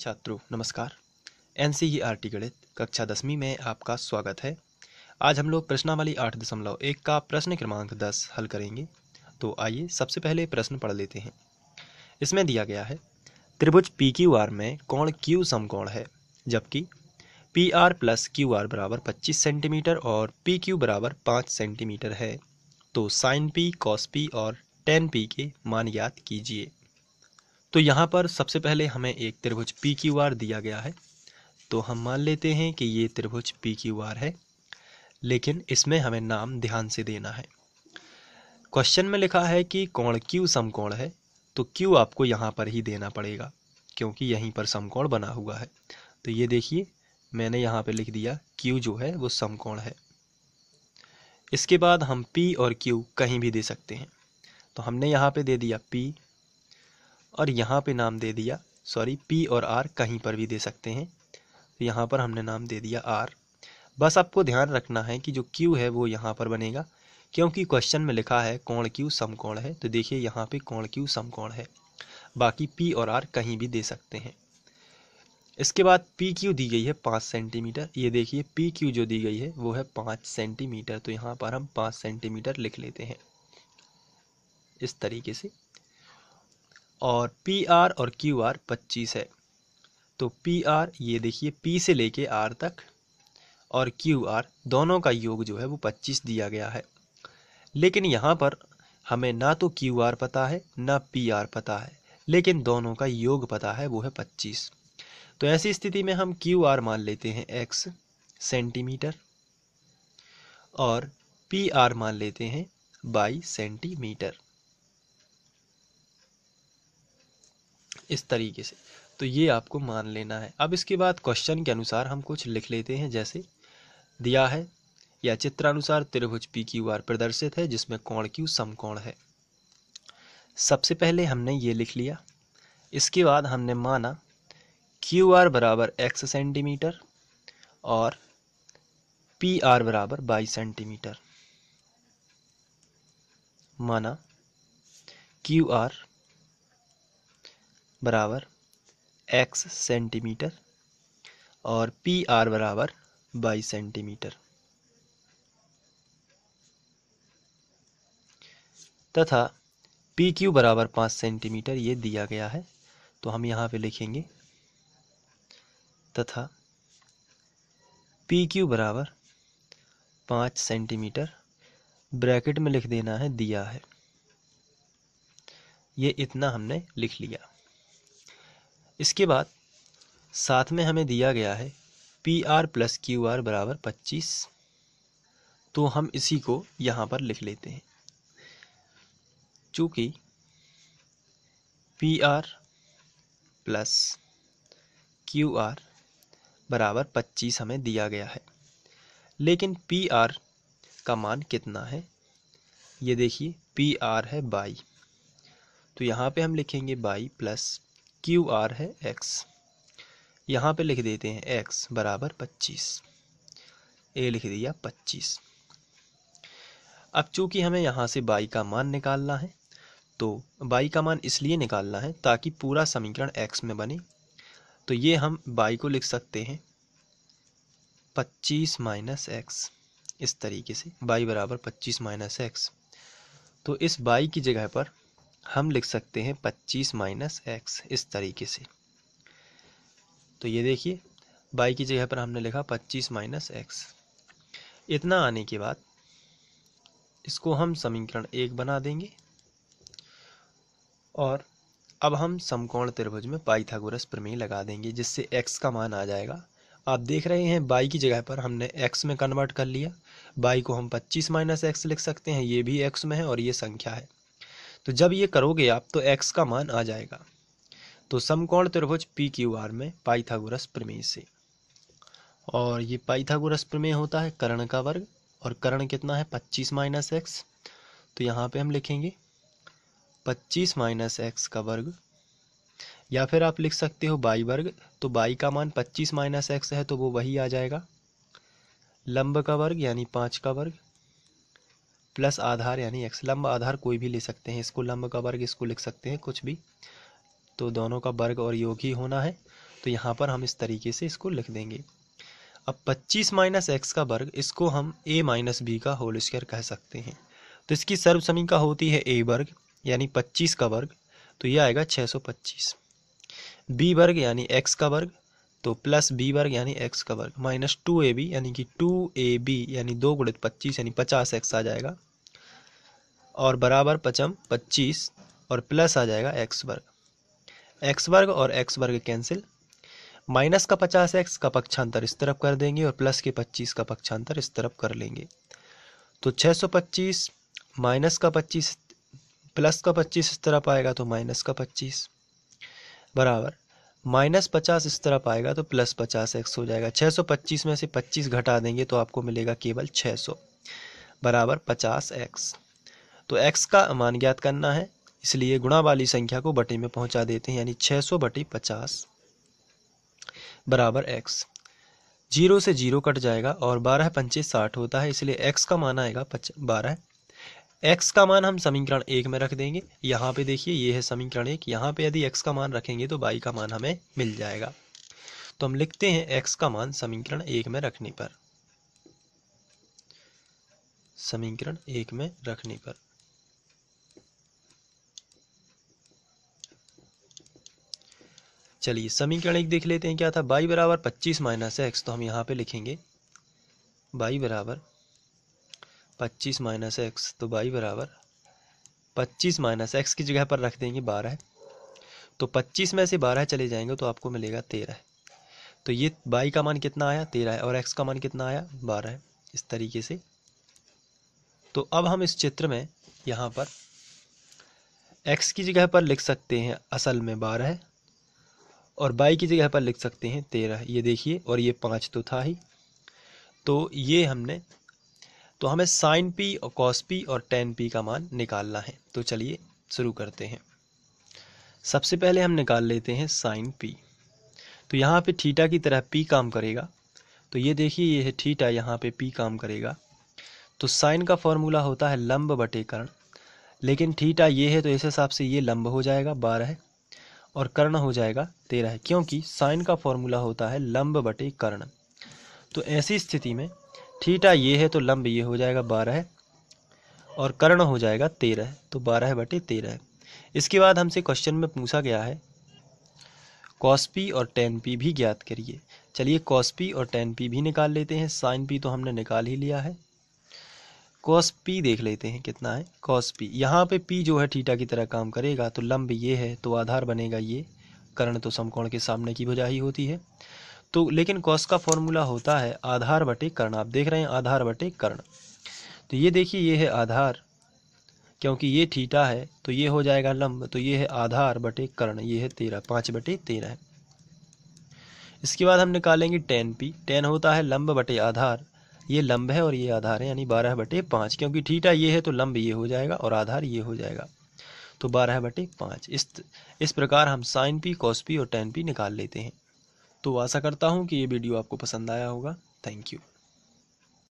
छात्रों नमस्कार एन गणित कक्षा दसवीं में आपका स्वागत है आज हम लोग प्रश्नावली आठ दशमलव एक का प्रश्न क्रमांक दस हल करेंगे तो आइए सबसे पहले प्रश्न पढ़ लेते हैं इसमें दिया गया है त्रिभुज पी क्यू आर में कोण क्यू समकोण है जबकि P R plus Q R बराबर पच्चीस सेंटीमीटर और पी क्यू बराबर पाँच सेंटीमीटर है तो साइन पी कॉस पी और टेन पी के मान याद कीजिए तो यहाँ पर सबसे पहले हमें एक त्रिभुज पी क्यू आर दिया गया है तो हम मान लेते हैं कि ये त्रिभुज पी क्यू आर है लेकिन इसमें हमें नाम ध्यान से देना है क्वेश्चन में लिखा है कि कोण क्यू समकोण है तो क्यू आपको यहाँ पर ही देना पड़ेगा क्योंकि यहीं पर समकोण बना हुआ है तो ये देखिए मैंने यहाँ पर लिख दिया क्यू जो है वो समकोण है इसके बाद हम पी और क्यू कहीं भी दे सकते हैं तो हमने यहाँ पे दे दिया पी और यहाँ पे नाम दे दिया सॉरी पी और आर कहीं पर भी दे सकते हैं तो यहाँ पर हमने नाम दे दिया आर बस आपको ध्यान रखना है कि जो क्यू है वो यहाँ पर बनेगा क्योंकि क्वेश्चन में लिखा है कोण क्यू समकोण है तो देखिए यहाँ पे कोण क्यू समकोण है बाकी पी और आर कहीं भी दे सकते हैं इसके बाद पी क्यू दी गई है पाँच सेंटीमीटर ये देखिए पी क्यू जो दी गई है वो है पाँच सेंटीमीटर तो यहाँ पर हम पाँच सेंटीमीटर लिख लेते हैं इस तरीके से और पी आर और क्यू आर पच्चीस है तो पी आर ये देखिए पी से लेके आर तक और क्यू आर दोनों का योग जो है वो पच्चीस दिया गया है लेकिन यहाँ पर हमें ना तो क्यू आर पता है ना पी आर पता है लेकिन दोनों का योग पता है वो है पच्चीस तो ऐसी स्थिति में हम क्यू आर मान लेते हैं एक्स सेंटीमीटर और पी आर मान लेते हैं बाई सेंटीमीटर इस तरीके से तो ये आपको मान लेना है अब इसके बाद क्वेश्चन के अनुसार हम कुछ लिख लेते हैं जैसे दिया है या चित्रानुसार त्रिभुज पी क्यू आर प्रदर्शित है जिसमें कोण क्यू समकोण है सबसे पहले हमने ये लिख लिया इसके बाद हमने माना क्यू आर बराबर एक्स सेंटीमीटर और पी आर बराबर बाईस सेंटीमीटर माना क्यू आर बराबर एक्स सेंटीमीटर और पी आर बराबर बाईस सेंटीमीटर तथा पी क्यू बराबर पाँच सेंटीमीटर ये दिया गया है तो हम यहाँ पे लिखेंगे तथा पी क्यू बराबर पाँच सेंटीमीटर ब्रैकेट में लिख देना है दिया है ये इतना हमने लिख लिया इसके बाद साथ में हमें दिया गया है P R plus Q R बराबर पच्चीस तो हम इसी को यहाँ पर लिख लेते हैं चूँकि P R plus Q R बराबर पच्चीस हमें दिया गया है लेकिन पी आर का मान कितना है ये देखिए पी आर है बाई तो यहाँ पे हम लिखेंगे बाई प्लस क्यू आर है एक्स यहाँ पे लिख देते हैं एक्स बराबर पच्चीस ए लिख दिया पच्चीस अब चूंकि हमें यहाँ से बाई का मान निकालना है तो बाई का मान इसलिए निकालना है ताकि पूरा समीकरण एक्स में बने तो ये हम बाई को लिख सकते हैं पच्चीस माइनस एक्स इस तरीके से बाई बराबर पच्चीस माइनस एक्स तो इस बाई की जगह पर हम लिख सकते हैं पच्चीस माइनस एक्स इस तरीके से तो ये देखिए बाई की जगह पर हमने लिखा पच्चीस माइनस एक्स इतना आने के बाद इसको हम समीकरण एक बना देंगे और अब हम समकोण त्रिभुज में पाइथागोरस प्रमेय लगा देंगे जिससे एक्स का मान आ जाएगा आप देख रहे हैं बाई की जगह पर हमने एक्स में कन्वर्ट कर लिया बाई को हम 25 माइनस एक्स लिख सकते हैं ये भी एक्स में है और ये संख्या है तो जब ये करोगे आप तो एक्स का मान आ जाएगा तो समकोण त्रिभुज पी क्यू आर में पाइथागोरस प्रमेय से और ये पाइथागोरस प्रमेय होता है कर्ण का वर्ग और कर्ण कितना है पच्चीस माइनस एक्स तो यहाँ पे हम लिखेंगे पच्चीस माइनस एक्स का वर्ग या फिर आप लिख सकते हो बाई वर्ग तो बाई का मान पच्चीस माइनस एक्स है तो वो वही आ जाएगा लंब का वर्ग यानी पाँच का वर्ग प्लस आधार यानी एक्स लंब आधार कोई भी ले सकते हैं इसको लंब का वर्ग इसको लिख सकते हैं कुछ भी तो दोनों का वर्ग और योग ही होना है तो यहाँ पर हम इस तरीके से इसको लिख देंगे अब 25 माइनस एक्स का वर्ग इसको हम ए माइनस बी का होल स्क्वायर कह सकते हैं तो इसकी सर्व समीका होती है ए वर्ग यानी 25 का वर्ग तो यह आएगा 625 बी वर्ग यानी एक्स का वर्ग तो प्लस बी वर्ग यानी एक्स का वर्ग माइनस टू ए बी यानी कि टू ए बी यानी दो गुणित पच्चीस यानी पचास एक्स आ जाएगा और बराबर पचम पच्चीस और प्लस आ जाएगा एक्स वर्ग एक्स वर्ग और एक्स वर्ग कैंसिल माइनस का पचास एक्स का पक्षांतर इस तरफ कर देंगे और प्लस के पच्चीस का पक्षांतर इस तरफ कर लेंगे तो छः सौ पच्चीस माइनस का पच्चीस प्लस का पच्चीस इस तरफ आएगा तो माइनस का पच्चीस बराबर माइनस पचास इस तरफ आएगा तो प्लस पचास एक्स हो जाएगा छः सौ पच्चीस में से पच्चीस घटा देंगे तो आपको मिलेगा केवल छः सौ बराबर पचास एक्स तो एक्स का मान ज्ञात करना है इसलिए गुणा वाली संख्या को बटे में पहुंचा देते हैं यानी 600 सौ बटे पचास बराबर एक्स जीरो से जीरो कट जाएगा और बारह पंचे साठ होता है इसलिए एक्स का मान आएगा बारह एक्स का मान हम समीकरण एक में रख देंगे यहाँ पे देखिए ये है समीकरण एक यहाँ पे यदि एक्स का मान रखेंगे तो बाई का मान हमें मिल जाएगा तो हम लिखते हैं एक्स का मान समीकरण एक में रखने पर समीकरण एक में रखने पर चलिए समीकरण एक देख लेते हैं क्या था बाई बराबर पच्चीस माइनस एक्स तो हम यहाँ पे लिखेंगे बाई बराबर पच्चीस माइनस एक्स तो बाई बराबर पच्चीस माइनस एक्स की जगह पर रख देंगे बारह तो पच्चीस में से बारह चले जाएंगे तो आपको मिलेगा तेरह तो ये बाई का मान कितना आया तेरह और एक्स का मान कितना आया बारह इस तरीके से तो अब हम इस चित्र में यहाँ पर एक्स की जगह पर लिख सकते हैं असल में बारह और बाई की जगह पर लिख सकते हैं तेरह ये देखिए और ये पाँच तो था ही तो ये हमने तो हमें साइन पी और कॉस पी और टेन पी का मान निकालना है तो चलिए शुरू करते हैं सबसे पहले हम निकाल लेते हैं साइन पी तो यहाँ पे थीटा की तरह पी काम करेगा तो ये देखिए ये है थीटा यहाँ पे पी काम करेगा तो साइन का फॉर्मूला होता है लंब बटे कर्ण लेकिन थीटा ये है तो इस हिसाब से ये लंब हो जाएगा बारह और कर्ण हो जाएगा तेरह क्योंकि साइन का फॉर्मूला होता है लंब बटे कर्ण तो ऐसी स्थिति में थीटा ये है तो लंब ये हो जाएगा बारह और कर्ण हो जाएगा तेरह तो बारह बटे तेरह इसके बाद हमसे क्वेश्चन में पूछा गया है कॉस्पी और टेन पी भी ज्ञात करिए चलिए कॉस्पी और टेन पी भी निकाल लेते हैं साइन पी तो हमने निकाल ही लिया है कॉस पी देख लेते हैं कितना है कॉस पी यहाँ पे पी जो है ठीटा की तरह काम करेगा तो लंब ये है तो आधार बनेगा ये कर्ण तो समकोण के सामने की भुजा ही होती है तो लेकिन कॉस का फॉर्मूला होता है आधार बटे कर्ण आप देख रहे हैं आधार बटे कर्ण तो ये देखिए ये है आधार क्योंकि ये ठीटा है तो ये हो जाएगा लंब तो ये है आधार बटे कर्ण ये है तेरह पाँच बटे तेरह इसके बाद हम निकालेंगे टेन पी टेन होता है लंब बटे आधार ये लंब है और ये आधार है यानी बारह बटे पाँच क्योंकि ठीठा ये है तो लंब ये हो जाएगा और आधार ये हो जाएगा तो बारह बटे पाँच इस इस प्रकार हम साइन पी कॉस पी और टेन पी निकाल लेते हैं तो आशा करता हूँ कि ये वीडियो आपको पसंद आया होगा थैंक यू